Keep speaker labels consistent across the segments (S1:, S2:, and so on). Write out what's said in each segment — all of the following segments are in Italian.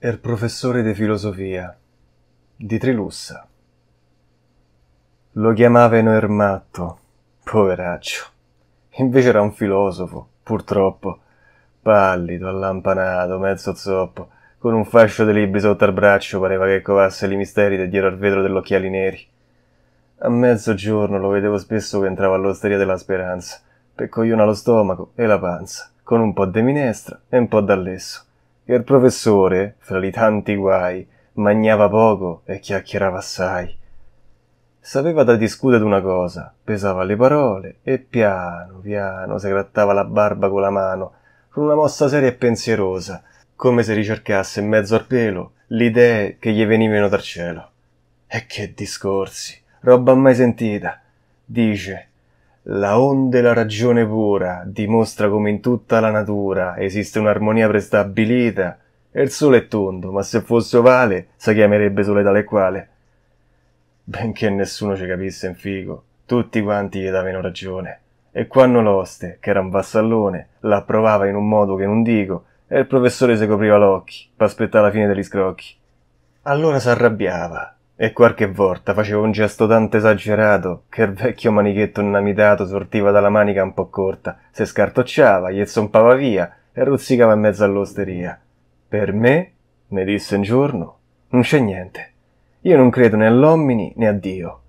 S1: Er professore di filosofia di Trilussa. Lo chiamavano Ermatto, poveraccio. Invece era un filosofo, purtroppo, pallido, allampanato, mezzo zoppo, con un fascio di libri sotto al braccio pareva che covasse i misteri da dietro al vetro degli occhiali neri. A mezzogiorno lo vedevo spesso che entrava all'osteria della speranza, per coglione allo stomaco e la panza, con un po' di minestra e un po' d'allesso e il professore, fra i tanti guai, mangiava poco e chiacchierava assai. Sapeva da discutere una cosa, pesava le parole e piano piano si grattava la barba con la mano, con una mossa seria e pensierosa, come se ricercasse in mezzo al pelo le idee che gli venivano dal cielo. E che discorsi, roba mai sentita. Dice, la onde la ragione pura dimostra come in tutta la natura esiste un'armonia prestabilita, e il sole è tondo, ma se fosse ovale si chiamerebbe sole tale e quale. Benché nessuno ci capisse in figo, tutti quanti gli davano ragione. E quando l'oste, che era un vassallone, l'approvava in un modo che non dico, e il professore si copriva l'occhio per aspettare la fine degli scrocchi. Allora s'arrabbiava, e qualche volta faceva un gesto tanto esagerato che il vecchio manichetto innamitato sortiva dalla manica un po' corta, se scartocciava, gli zompava via e ruzzicava in mezzo all'osteria. Per me, mi disse un giorno, non c'è niente. Io non credo né all'omini né a Dio.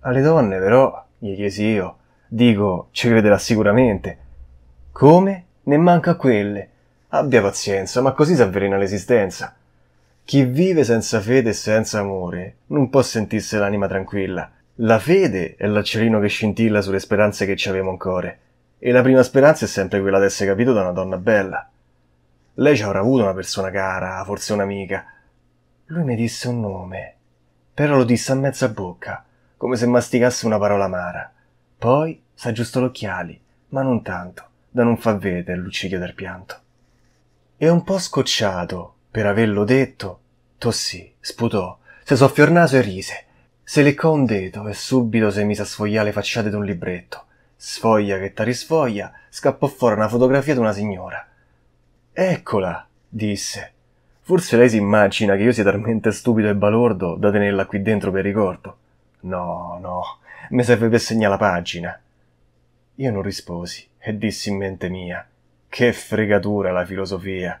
S1: Alle donne, però, gli chiesi io, dico, ci crederà sicuramente. Come? Ne manca a quelle. Abbia pazienza, ma così si avvelena l'esistenza. Chi vive senza fede e senza amore non può sentirsi l'anima tranquilla. La fede è l'acciolino che scintilla sulle speranze che ci avevamo ancora. E la prima speranza è sempre quella di essere capito da una donna bella. Lei ci avrà avuto una persona cara, forse un'amica. Lui mi disse un nome, però lo disse a mezza bocca, come se masticasse una parola amara. Poi s'aggiustò gli occhiali, ma non tanto, da non far vedere il luccichio del pianto. E un po' scocciato, per averlo detto, tossì, sputò, se soffiò il naso e rise. Se leccò un dito e subito si mise a sfogliare le facciate d'un libretto. Sfoglia che ta risfoglia, scappò fuori una fotografia di una signora. Eccola, disse. Forse lei si immagina che io sia talmente stupido e balordo da tenerla qui dentro per ricordo. No, no, mi serve per segnare la pagina. Io non risposi e dissi in mente mia: Che fregatura la filosofia!